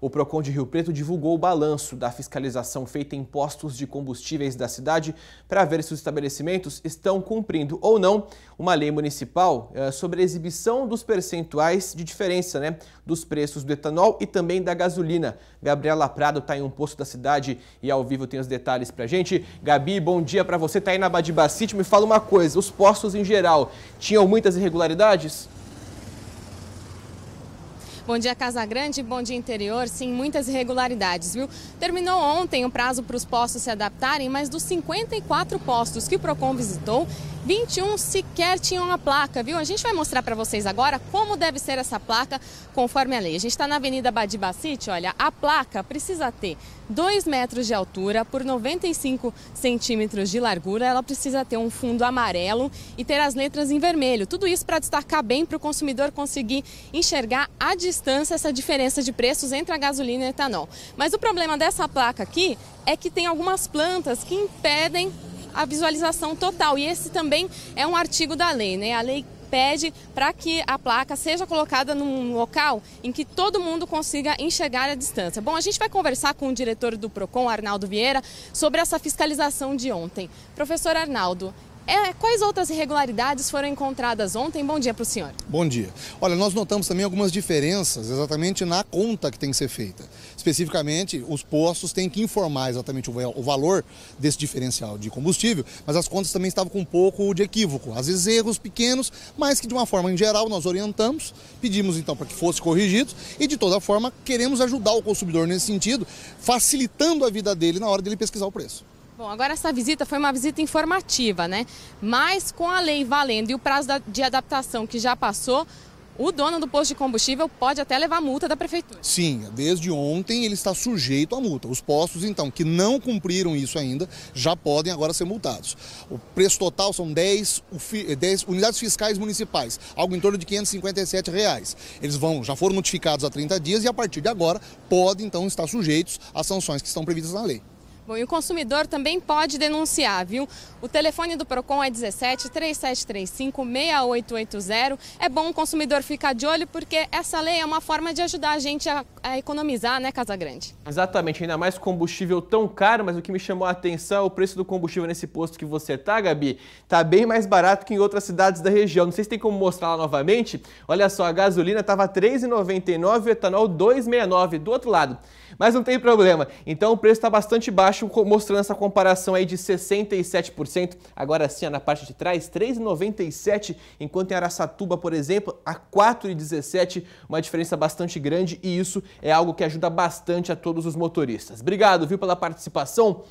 O Procon de Rio Preto divulgou o balanço da fiscalização feita em postos de combustíveis da cidade para ver se os estabelecimentos estão cumprindo ou não uma lei municipal eh, sobre a exibição dos percentuais de diferença né, dos preços do etanol e também da gasolina. Gabriela Prado está em um posto da cidade e ao vivo tem os detalhes para a gente. Gabi, bom dia para você. Está aí na Badibacite. Me fala uma coisa, os postos em geral tinham muitas irregularidades? Bom dia Casa Grande, bom dia interior. Sim, muitas irregularidades, viu? Terminou ontem o prazo para os postos se adaptarem, mas dos 54 postos que o Procon visitou, 21 sequer tinham a placa, viu? A gente vai mostrar para vocês agora como deve ser essa placa conforme a lei. A gente está na Avenida Badibacite, olha, a placa precisa ter 2 metros de altura por 95 centímetros de largura. Ela precisa ter um fundo amarelo e ter as letras em vermelho. Tudo isso para destacar bem para o consumidor conseguir enxergar a distância distância essa diferença de preços entre a gasolina e o etanol. Mas o problema dessa placa aqui é que tem algumas plantas que impedem a visualização total. E esse também é um artigo da lei, né? A lei pede para que a placa seja colocada num local em que todo mundo consiga enxergar a distância. Bom, a gente vai conversar com o diretor do Procon, Arnaldo Vieira, sobre essa fiscalização de ontem. Professor Arnaldo, é, quais outras irregularidades foram encontradas ontem? Bom dia para o senhor. Bom dia. Olha, nós notamos também algumas diferenças exatamente na conta que tem que ser feita. Especificamente, os postos têm que informar exatamente o valor desse diferencial de combustível, mas as contas também estavam com um pouco de equívoco. Às vezes erros pequenos, mas que de uma forma em geral nós orientamos, pedimos então para que fosse corrigido e de toda forma queremos ajudar o consumidor nesse sentido, facilitando a vida dele na hora dele pesquisar o preço. Bom, agora essa visita foi uma visita informativa, né? Mas com a lei valendo e o prazo de adaptação que já passou, o dono do posto de combustível pode até levar multa da prefeitura. Sim, desde ontem ele está sujeito à multa. Os postos, então, que não cumpriram isso ainda, já podem agora ser multados. O preço total são 10, 10 eh, unidades fiscais municipais, algo em torno de R$ 557. Reais. Eles vão, já foram notificados há 30 dias e a partir de agora podem, então, estar sujeitos às sanções que estão previstas na lei. Bom, e o consumidor também pode denunciar, viu? O telefone do PROCON é 17 3735 6880. É bom o consumidor ficar de olho porque essa lei é uma forma de ajudar a gente a, a economizar, né, Casa Grande? Exatamente, ainda mais combustível tão caro, mas o que me chamou a atenção é o preço do combustível nesse posto que você tá, Gabi, tá bem mais barato que em outras cidades da região. Não sei se tem como mostrar lá novamente. Olha só, a gasolina tava R$ 3,99, o etanol R$ 2,69 do outro lado. Mas não tem problema. Então o preço está bastante baixo baixo, mostrando essa comparação aí de 67%. Agora sim, na parte de trás, 3,97, enquanto em Araçatuba, por exemplo, a 4,17, uma diferença bastante grande e isso é algo que ajuda bastante a todos os motoristas. Obrigado, viu, pela participação.